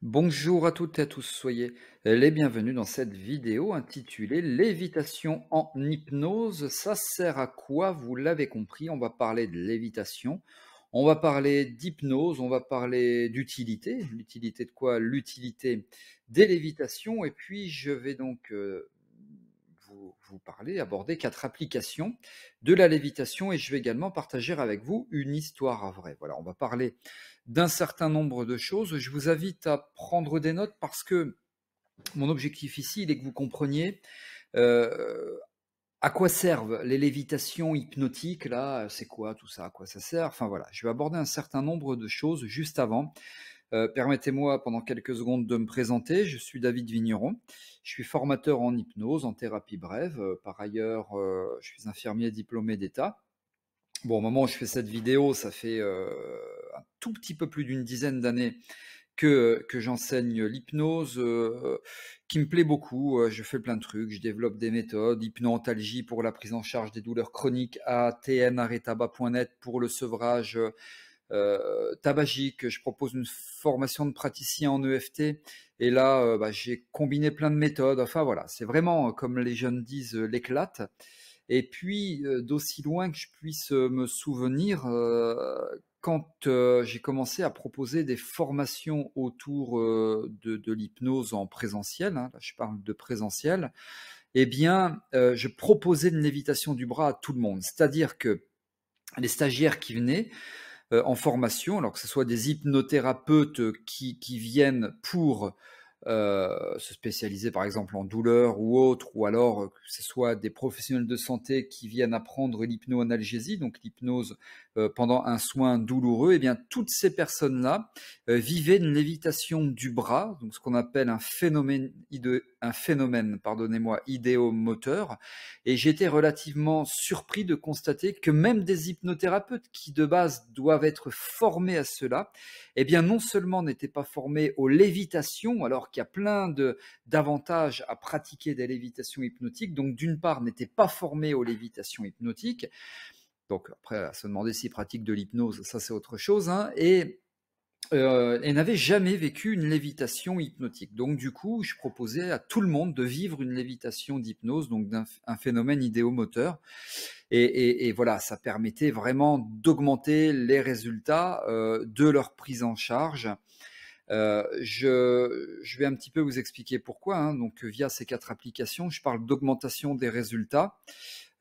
Bonjour à toutes et à tous, soyez les bienvenus dans cette vidéo intitulée Lévitation en hypnose, ça sert à quoi Vous l'avez compris, on va parler de lévitation, on va parler d'hypnose, on va parler d'utilité, l'utilité de quoi L'utilité des lévitations, et puis je vais donc euh, vous, vous parler, aborder quatre applications de la lévitation, et je vais également partager avec vous une histoire vraie. Voilà, on va parler d'un certain nombre de choses. Je vous invite à prendre des notes parce que mon objectif ici, il est que vous compreniez euh, à quoi servent les lévitations hypnotiques, là, c'est quoi tout ça, à quoi ça sert. Enfin voilà, je vais aborder un certain nombre de choses juste avant. Euh, permettez-moi pendant quelques secondes de me présenter. Je suis David Vigneron. Je suis formateur en hypnose, en thérapie brève. Euh, par ailleurs, je suis infirmier diplômé d'État. Bon, au moment où je fais cette vidéo, ça fait euh, un tout petit peu plus d'une dizaine d'années que, que j'enseigne l'hypnose, euh, qui me plaît beaucoup. Euh, je fais plein de trucs, je développe des méthodes, hypno pour la prise en charge des douleurs chroniques, atmaretaba.net pour le sevrage tabagique. Je propose une formation de praticien en EFT. Et là, bah, j'ai combiné plein de méthodes. Enfin voilà, c'est vraiment, comme les jeunes disent, l'éclate. Et puis, euh, d'aussi loin que je puisse euh, me souvenir, euh, quand j'ai commencé à proposer des formations autour de, l'hypnose en présentiel, hein, je parle de présentiel, eh bien, je proposais une lévitation du bras à tout le monde. C'est-à-dire que les stagiaires qui venaient en formation, alors que ce soit des hypnothérapeutes qui viennent pour euh, se spécialiser par exemple en douleur ou autre, ou alors euh, que ce soit des professionnels de santé qui viennent apprendre l'hypnoanalgésie, donc l'hypnose euh, pendant un soin douloureux, et eh bien toutes ces personnes-là euh, vivaient une lévitation du bras, donc ce qu'on appelle un phénomène, un phénomène, pardonnez-moi, idéomoteur. Et j'étais relativement surpris de constater que même des hypnothérapeutes qui de base doivent être formés à cela, et eh bien non seulement n'étaient pas formés aux lévitations, alors qu'il y a plein d'avantages à pratiquer des lévitations hypnotiques, donc d'une part n'étaient pas formés aux lévitations hypnotiques donc après, à se demander si pratique de l'hypnose, ça c'est autre chose. Hein. Euh, et n'avait jamais vécu une lévitation hypnotique. Donc du coup, je proposais à tout le monde de vivre une lévitation d'hypnose, donc d'un phénomène idéomoteur. Et, voilà, ça permettait vraiment d'augmenter les résultats euh, de leur prise en charge. Euh, je, vais un petit peu vous expliquer pourquoi. Hein. Donc via ces quatre applications, je parle d'augmentation des résultats.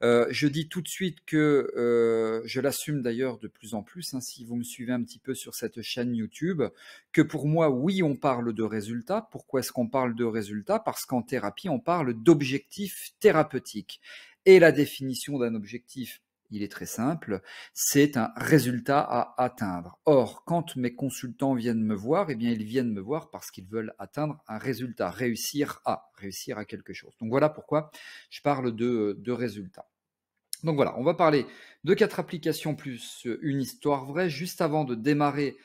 Euh, je dis tout de suite que euh, je l'assume d'ailleurs de plus en plus, hein, si vous me suivez un petit peu sur cette chaîne YouTube, que pour moi, oui, on parle de résultats. Pourquoi est-ce qu'on parle de résultats Parce qu'en thérapie, on parle d'objectifs thérapeutiques. Et la définition d'un objectif il est très simple, c'est un résultat à atteindre. Or, quand mes consultants viennent me voir, eh bien, ils viennent me voir parce qu'ils veulent atteindre un résultat, réussir à, réussir à quelque chose. Donc voilà pourquoi je parle de, de résultats. Donc voilà, on va parler de quatre applications plus une histoire vraie. Juste avant de démarrer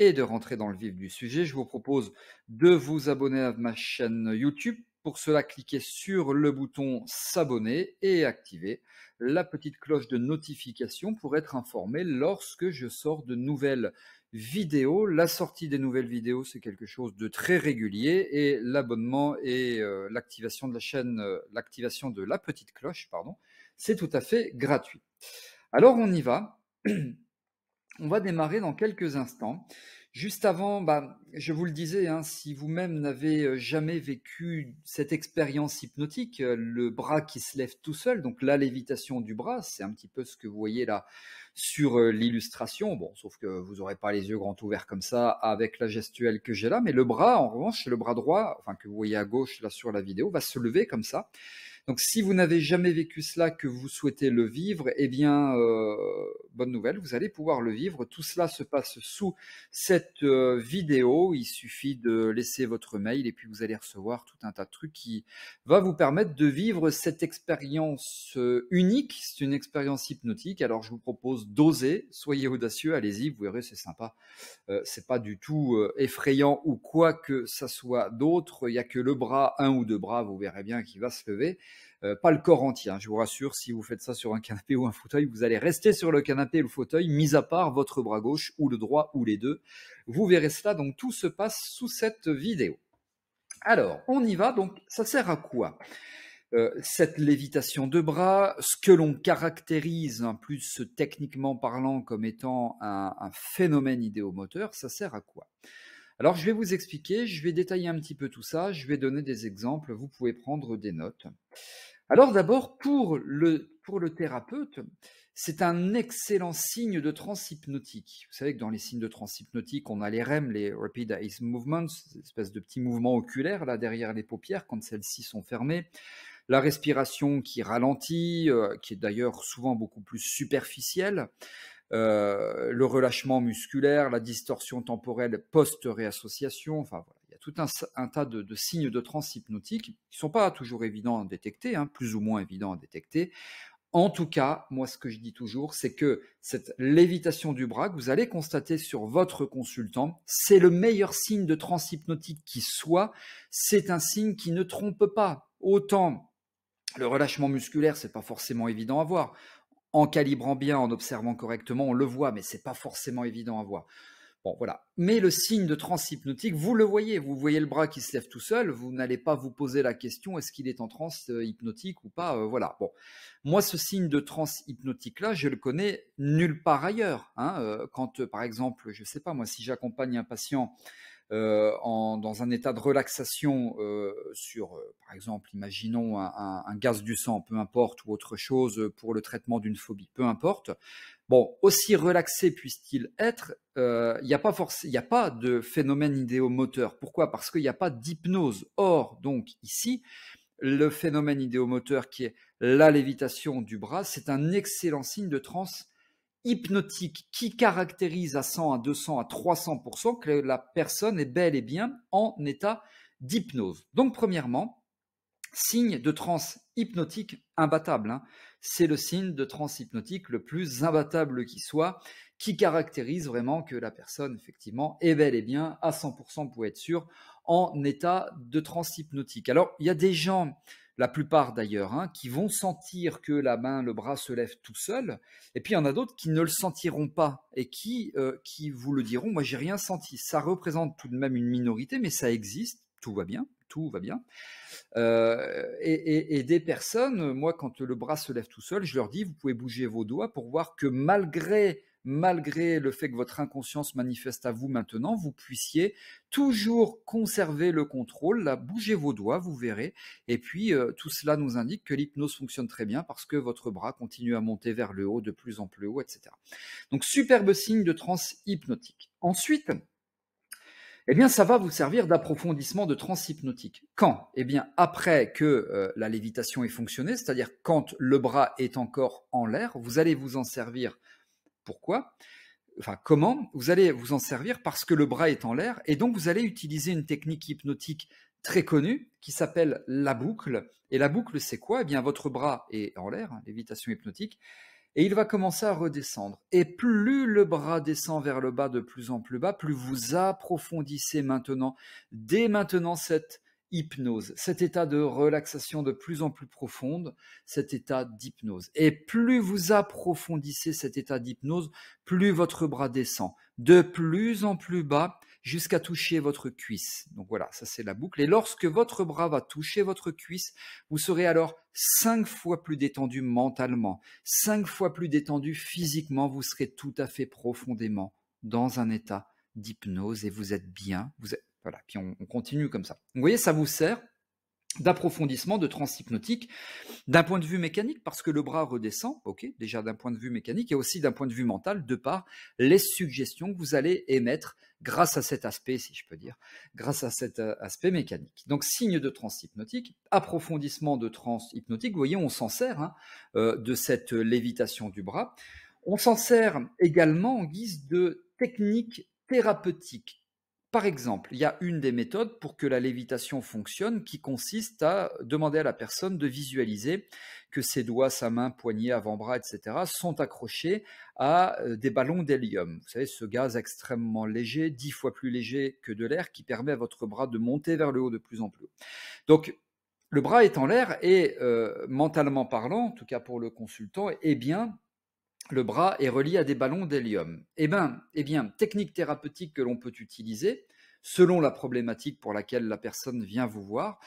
et de rentrer dans le vif du sujet, je vous propose de vous abonner à ma chaîne YouTube pour cela, cliquez sur le bouton S'abonner et activez la petite cloche de notification pour être informé lorsque je sors de nouvelles vidéos. La sortie des nouvelles vidéos, c'est quelque chose de très régulier et l'abonnement et euh, l'activation de la chaîne, euh, l'activation de la petite cloche, pardon, c'est tout à fait gratuit. Alors on y va. On va démarrer dans quelques instants. Juste avant, bah, je vous le disais, hein, si vous-même n'avez euh, jamais vécu cette expérience hypnotique, euh, le bras qui se lève tout seul, donc la lévitation du bras, c'est un petit peu ce que vous voyez là sur euh, l'illustration. Bon, sauf que vous n'aurez pas les yeux grands ouverts comme ça avec la gestuelle que j'ai là, mais le bras, en revanche, le bras droit, enfin que vous voyez à gauche là sur la vidéo, va se lever comme ça. Donc si vous n'avez jamais vécu cela, que vous souhaitez le vivre, eh bien, euh, bonne nouvelle, vous allez pouvoir le vivre. Tout cela se passe sous cette euh, vidéo. Il suffit de laisser votre mail et puis vous allez recevoir tout un tas de trucs qui va vous permettre de vivre cette expérience euh, unique. C'est une expérience hypnotique. Alors je vous propose d'oser, soyez audacieux, allez-y, vous verrez, c'est sympa. Euh, c'est pas du tout effrayant ou quoi que ça soit d'autre. Il n'y a que le bras, un ou deux bras, vous verrez bien, qui va se lever. Euh, pas le corps entier. Hein, je vous rassure, si vous faites ça sur un canapé ou un fauteuil, vous allez rester sur le canapé ou le fauteuil, mis à part votre bras gauche ou le droit ou les deux. Vous verrez cela, donc tout se passe sous cette vidéo. Alors, on y va, donc ça sert à quoi euh, cette lévitation de bras, ce que l'on caractérise hein, plus techniquement parlant comme étant un phénomène idéomoteur, ça sert à quoi alors je vais vous expliquer, je vais détailler un petit peu tout ça, je vais donner des exemples, vous pouvez prendre des notes. Alors d'abord, pour le, pour le thérapeute, c'est un excellent signe de transhypnotique. Vous savez que dans les signes de transhypnotique, on a les REM, les Rapid Eye Movements, espèce de petits mouvement oculaires là derrière les paupières quand celles-ci sont fermées. La respiration qui ralentit, euh, qui est d'ailleurs souvent beaucoup plus superficielle. Euh, le relâchement musculaire, la distorsion temporelle post-réassociation. Enfin, il y a tout un, tas de, signes de transhypnotique qui ne sont pas toujours évidents à détecter, hein, plus ou moins évidents à détecter. En tout cas, moi, ce que je dis toujours, c'est que cette lévitation du bras que vous allez constater sur votre consultant, c'est le meilleur signe de transhypnotique qui soit. C'est un signe qui ne trompe pas. Autant le relâchement musculaire, n'est pas forcément évident à voir en calibrant bien, en observant correctement, on le voit, mais ce n'est pas forcément évident à voir. Bon, voilà. Mais le signe de transe hypnotique, vous le voyez, vous voyez le bras qui se lève tout seul, vous n'allez pas vous poser la question est-ce qu'il est en transe hypnotique ou pas, euh, voilà. Bon, moi, ce signe de transe hypnotique-là, je le connais nulle part ailleurs. Hein, euh, quand, euh, par exemple, je sais pas moi, si j'accompagne un patient euh, dans un état de relaxation euh, sur, euh, par exemple, imaginons un, gaz du sang, peu importe, ou autre chose pour le traitement d'une phobie, peu importe. Bon, aussi relaxé puisse-t-il être, il n'y a, pas a pas de phénomène idéomoteur. Pourquoi Parce qu'il n'y a pas d'hypnose. Or, donc ici, le phénomène idéomoteur qui est la lévitation du bras, c'est un excellent signe de transe hypnotique qui caractérise à 100, à 200, à 300% que la personne est bel et bien en état d'hypnose. Donc premièrement, signe de transe hypnotique imbattable. Hein. C'est le signe de transe hypnotique le plus imbattable qui soit, qui caractérise vraiment que la personne, effectivement, est bel et bien à 100%, pour être sûr, en état de transhypnotique. Alors, il y a des gens, la plupart d'ailleurs, hein, qui vont sentir que la main, le bras se lève tout seul, et puis il y en a d'autres qui ne le sentiront pas et qui, euh, qui vous le diront, moi j'ai rien senti. Ça représente tout de même une minorité, mais ça existe, tout va bien, tout va bien. Euh, et, des personnes, moi quand le bras se lève tout seul, je leur dis, vous pouvez bouger vos doigts pour voir que malgré malgré le fait que votre inconscience manifeste à vous maintenant, vous puissiez toujours conserver le contrôle. Là, bougez vos doigts, vous verrez. Et puis, euh, tout cela nous indique que l'hypnose fonctionne très bien parce que votre bras continue à monter vers le haut, de plus en plus haut, etc. Donc, superbe signe de transe hypnotique. Ensuite, eh bien, ça va vous servir d'approfondissement de hypnotique. Quand Eh bien, après que euh, la lévitation ait fonctionné, c'est-à-dire quand le bras est encore en l'air, vous allez vous en servir pourquoi Enfin, comment Vous allez vous en servir parce que le bras est en l'air et donc vous allez utiliser une technique hypnotique très connue qui s'appelle la boucle. Et la boucle, c'est quoi Eh bien, votre bras est en l'air, hein, l'évitation hypnotique, et il va commencer à redescendre. Et plus le bras descend vers le bas de plus en plus bas, plus vous approfondissez maintenant, dès maintenant, cette hypnose, cet état de relaxation de plus en plus profonde, cet état d'hypnose. Et plus vous approfondissez cet état d'hypnose, plus votre bras descend de plus en plus bas jusqu'à toucher votre cuisse. Donc voilà, ça c'est la boucle. Et lorsque votre bras va toucher votre cuisse, vous serez alors cinq fois plus détendu mentalement, cinq fois plus détendu physiquement, vous serez tout à fait profondément dans un état d'hypnose et vous êtes bien, vous êtes voilà, puis on, continue comme ça. Vous voyez, ça vous sert d'approfondissement, de transhypnotique, d'un point de vue mécanique, parce que le bras redescend, ok, déjà d'un point de vue mécanique, et aussi d'un point de vue mental, de par les suggestions que vous allez émettre grâce à cet aspect, si je peux dire, grâce à cet euh, aspect mécanique. Donc signe de transhypnotique, approfondissement de transhypnotique, vous voyez, on s'en sert hein, euh, de cette lévitation du bras. On s'en sert également en guise de technique thérapeutique, par exemple, il y a une des méthodes pour que la lévitation fonctionne qui consiste à demander à la personne de visualiser que ses doigts, sa main, poignet, avant-bras, etc. sont accrochés à euh, des ballons d'hélium. Vous savez, ce gaz extrêmement léger, dix fois plus léger que de l'air, qui permet à votre bras de monter vers le haut de plus en plus Donc, le bras est en l'air et euh, mentalement parlant, en tout cas pour le consultant, eh bien, le bras est relié à des ballons d'hélium. Eh bien, eh bien, technique thérapeutique que l'on peut utiliser, selon la problématique pour laquelle la personne vient vous voir,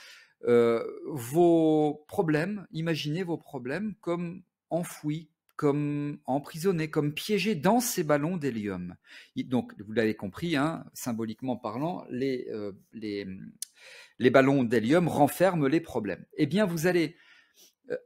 euh, vos problèmes, imaginez vos problèmes comme enfouis, comme emprisonnés, comme piégés dans ces ballons d'hélium. Donc, vous l'avez compris, hein, symboliquement parlant, les, euh, les, les ballons d'hélium renferment les problèmes. Eh bien, vous allez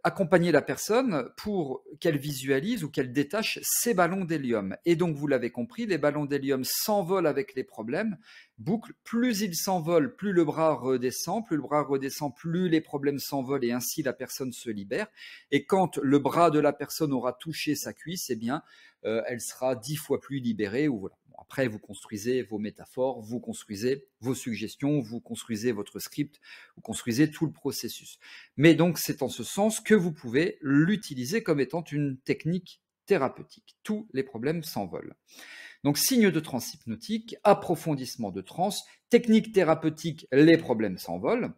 accompagner la personne pour qu'elle visualise ou qu'elle détache ses ballons d'hélium. Et donc, vous l'avez compris, les ballons d'hélium s'envolent avec les problèmes, boucle, plus ils s'envolent, plus le bras redescend, plus le bras redescend, plus les problèmes s'envolent et ainsi la personne se libère. Et quand le bras de la personne aura touché sa cuisse, eh bien, euh, elle sera dix fois plus libérée ou voilà après, vous construisez vos métaphores, vous construisez vos suggestions, vous construisez votre script, vous construisez tout le processus. Mais donc, c'est en ce sens que vous pouvez l'utiliser comme étant une technique thérapeutique. Tous les problèmes s'envolent. Donc, signe de transhypnotique, approfondissement de trans, technique thérapeutique, les problèmes s'envolent.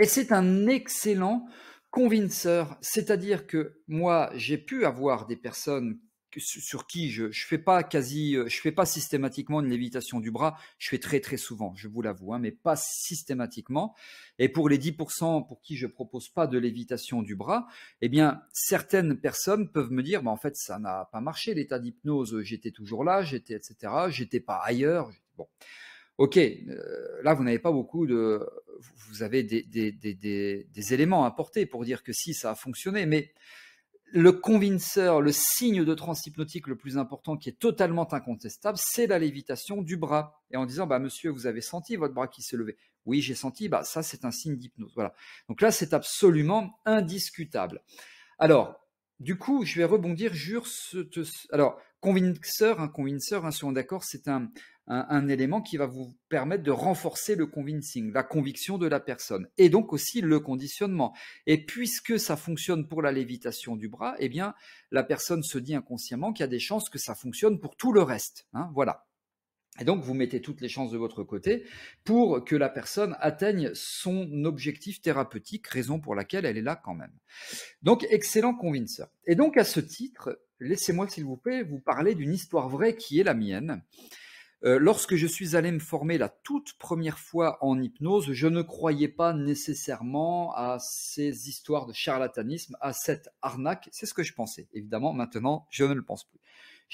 Et c'est un excellent convinceur, c'est-à-dire que moi, j'ai pu avoir des personnes sur qui je ne fais pas quasi, euh, je fais pas systématiquement une lévitation du bras. Je fais très très souvent, je vous l'avoue, hein, mais pas systématiquement. Et pour les 10% pour qui je propose pas de lévitation du bras, eh bien certaines personnes peuvent me dire, bah, en fait ça n'a pas marché l'état d'hypnose. Euh, j'étais toujours là, j'étais etc. J'étais pas ailleurs. Bon. Ok, euh, là vous n'avez pas beaucoup de, vous avez des, des éléments à apporter pour dire que si ça a fonctionné, mais le convinceur, le signe de transhypnotique le plus important qui est totalement incontestable, c'est la lévitation du bras. Et en disant, bah, monsieur, vous avez senti votre bras qui s'est levé. Oui, j'ai senti, bah, ça, c'est un signe d'hypnose. Voilà. Donc là, c'est absolument indiscutable. Alors, du coup, je vais rebondir jure ce. Alors, Convinceur, un convinceur, un est d'accord, c'est un, élément qui va vous permettre de renforcer le convincing, la conviction de la personne, et donc aussi le conditionnement. Et puisque ça fonctionne pour la lévitation du bras, eh bien, la personne se dit inconsciemment qu'il y a des chances que ça fonctionne pour tout le reste. Hein, voilà. Et donc, vous mettez toutes les chances de votre côté pour que la personne atteigne son objectif thérapeutique, raison pour laquelle elle est là quand même. Donc, excellent convinceur. Et donc, à ce titre, laissez-moi s'il vous plaît vous parler d'une histoire vraie qui est la mienne. Euh, lorsque je suis allé me former la toute première fois en hypnose, je ne croyais pas nécessairement à ces histoires de charlatanisme, à cette arnaque. C'est ce que je pensais. Évidemment, maintenant, je ne le pense plus.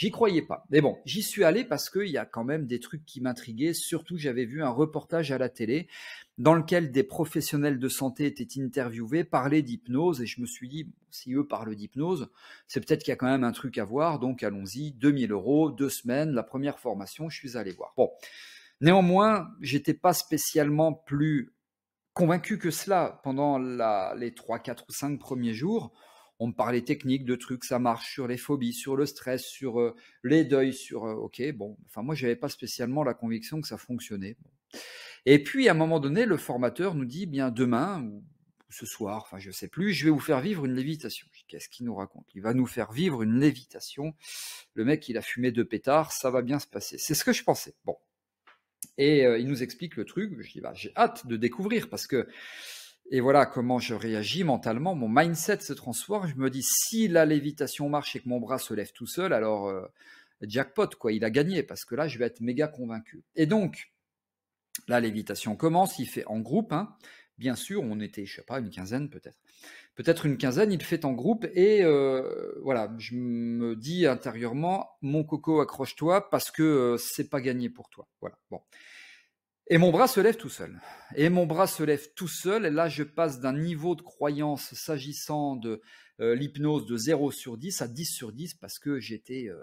J'y croyais pas. Mais bon, j'y suis allé parce qu'il y a quand même des trucs qui m'intriguaient. Surtout, j'avais vu un reportage à la télé dans lequel des professionnels de santé étaient interviewés, parlaient d'hypnose. Et je me suis dit, si eux parlent d'hypnose, c'est peut-être qu'il y a quand même un truc à voir. Donc allons-y, 2000 euros, deux semaines, la première formation, je suis allé voir. Bon. Néanmoins, j'étais pas spécialement plus convaincu que cela pendant les 3, 4 ou 5 premiers jours on me parlait technique, de trucs, ça marche sur les phobies, sur le stress, sur euh, les deuils, sur euh, ok, bon, enfin moi j'avais pas spécialement la conviction que ça fonctionnait. Et puis à un moment donné, le formateur nous dit eh bien demain ou ce soir, enfin je sais plus, je vais vous faire vivre une lévitation. Qu'est-ce qu'il nous raconte Il va nous faire vivre une lévitation. Le mec, il a fumé deux pétards, ça va bien se passer. C'est ce que je pensais. Bon. Et euh, il nous explique le truc. Je dis bah, j'ai hâte de découvrir parce que et voilà comment je réagis mentalement. Mon mindset se transforme. Je me dis, si la lévitation marche et que mon bras se lève tout seul, alors euh, jackpot, quoi. Il a gagné parce que là, je vais être méga convaincu. Et donc, la lévitation commence. Il fait en groupe. Hein. Bien sûr, on était, je sais pas, une quinzaine peut-être. Peut-être une quinzaine, il fait en groupe. Et euh, voilà, je me dis intérieurement, mon coco, accroche-toi parce que euh, c'est pas gagné pour toi. Voilà. Bon. Et mon bras se lève tout seul. Et mon bras se lève tout seul. Et là, je passe d'un niveau de croyance s'agissant de euh, l'hypnose de 0 sur 10 à 10 sur 10 parce que j'étais euh,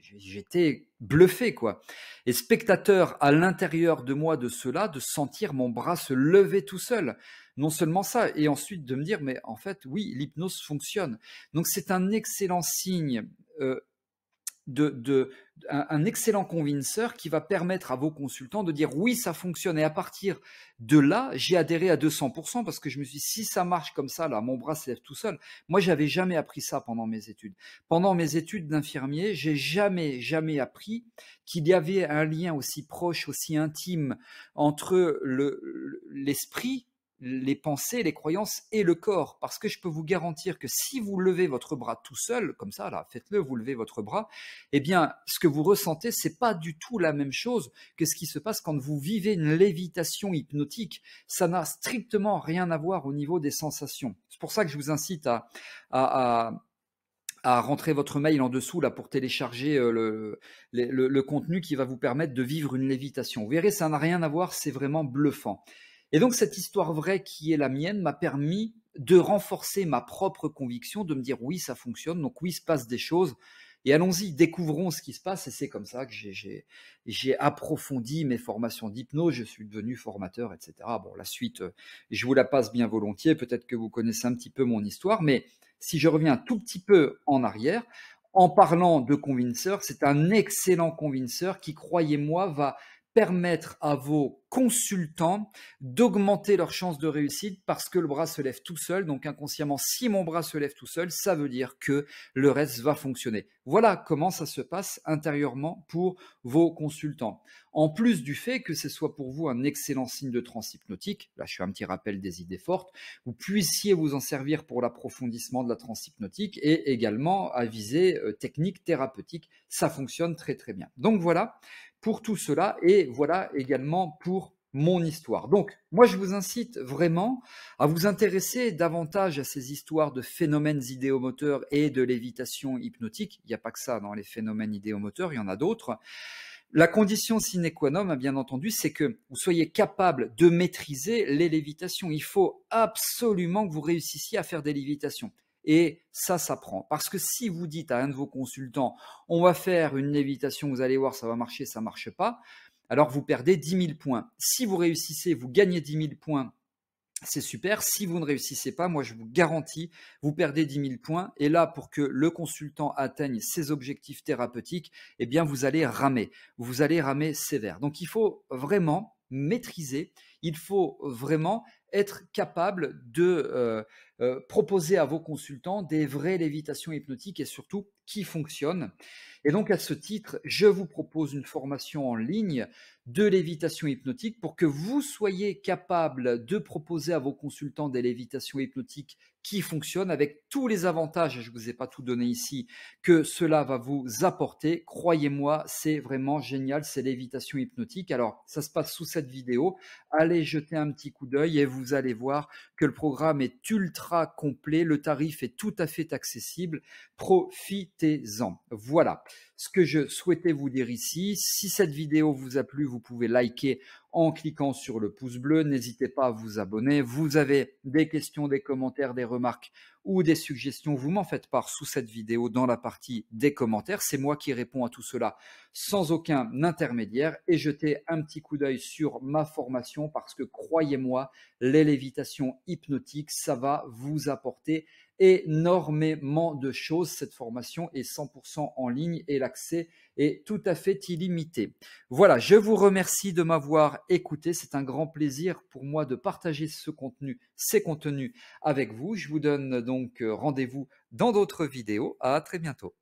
j'étais bluffé quoi. Et spectateur à l'intérieur de moi de cela, de sentir mon bras se lever tout seul. Non seulement ça, et ensuite de me dire mais en fait oui, l'hypnose fonctionne. Donc c'est un excellent signe euh, de, de un, excellent convinceur qui va permettre à vos consultants de dire oui, ça fonctionne. Et à partir de là, j'ai adhéré à 200% parce que je me suis dit, si ça marche comme ça, là, mon bras s'élève tout seul. Moi, j'avais jamais appris ça pendant mes études. Pendant mes études d'infirmier, j'ai jamais, jamais appris qu'il y avait un lien aussi proche, aussi intime entre l'esprit les pensées, les croyances et le corps. Parce que je peux vous garantir que si vous levez votre bras tout seul, comme ça, là, faites-le, vous levez votre bras, eh bien, ce que vous ressentez, c'est pas du tout la même chose que ce qui se passe quand vous vivez une lévitation hypnotique. Ça n'a strictement rien à voir au niveau des sensations. C'est pour ça que je vous incite à, à, rentrer votre mail en dessous là pour télécharger euh, le, le contenu qui va vous permettre de vivre une lévitation. Vous verrez, ça n'a rien à voir, c'est vraiment bluffant. Et donc cette histoire vraie qui est la mienne m'a permis de renforcer ma propre conviction, de me dire oui, ça fonctionne, donc oui, il se passe des choses. Et allons-y, découvrons ce qui se passe. Et c'est comme ça que j'ai approfondi mes formations d'hypnose. Je suis devenu formateur, etc. Bon, la suite, euh, je vous la passe bien volontiers. Peut-être que vous connaissez un petit peu mon histoire. Mais si je reviens tout petit peu en arrière, en parlant de convinceur, c'est un excellent convinceur qui, croyez-moi, va permettre à vos consultants d'augmenter leurs chances de réussite parce que le bras se lève tout seul. Donc inconsciemment, si mon bras se lève tout seul, ça veut dire que le reste va fonctionner. Voilà comment ça se passe intérieurement pour vos consultants. En plus du fait que ce soit pour vous un excellent signe de transhypnotique, là je fais un petit rappel des idées fortes, vous puissiez vous en servir pour l'approfondissement de la transhypnotique et également à viser euh, technique thérapeutique. Ça fonctionne très très bien. Donc voilà pour tout cela et voilà également pour mon histoire. Donc, moi, je vous incite vraiment à vous intéresser davantage à ces histoires de phénomènes idéomoteurs et de lévitation hypnotique. Il n'y a pas que ça dans les phénomènes idéomoteurs, il y en a d'autres. La condition sine qua non, hein, bien entendu, c'est que vous soyez capable de maîtriser les lévitations. Il faut absolument que vous réussissiez à faire des lévitations. Et ça, ça prend. Parce que si vous dites à un de vos consultants, on va faire une lévitation, vous allez voir, ça va marcher, ça ne marche pas, alors vous perdez 10 000 points. Si vous réussissez, vous gagnez 10 000 points, c'est super. Si vous ne réussissez pas, moi je vous garantis, vous perdez 10 000 points. Et là, pour que le consultant atteigne ses objectifs thérapeutiques, eh bien vous allez ramer. Vous allez ramer sévère. Donc il faut vraiment maîtriser, il faut vraiment être capable de... Euh, euh, proposer à vos consultants des vraies lévitations hypnotiques et surtout qui fonctionnent. Et donc à ce titre, je vous propose une formation en ligne de lévitation hypnotique pour que vous soyez capable de proposer à vos consultants des lévitations hypnotiques qui fonctionnent avec tous les avantages, je ne vous ai pas tout donné ici, que cela va vous apporter. Croyez-moi, c'est vraiment génial, c'est lévitation hypnotique. Alors ça se passe sous cette vidéo. Allez jeter un petit coup d'œil et vous allez voir que le programme est ultra complet. Le tarif est tout à fait accessible. Profitez-en. Voilà ce que je souhaitais vous dire ici. Si cette vidéo vous a plu, vous pouvez liker en cliquant sur le pouce bleu. N'hésitez pas à vous abonner. Vous avez des questions, des commentaires, des remarques ou des suggestions, vous m'en faites part sous cette vidéo dans la partie des commentaires. C'est moi qui réponds à tout cela sans aucun intermédiaire et jetez un petit coup d'œil sur ma formation parce que croyez-moi, les lévitations hypnotiques, ça va vous apporter énormément de choses. Cette formation est 100% en ligne et l'accès est tout à fait illimité. Voilà, je vous remercie de m'avoir écouté. C'est un grand plaisir pour moi de partager ce contenu, ces contenus avec vous. Je vous donne donc euh, rendez-vous dans d'autres vidéos. À très bientôt.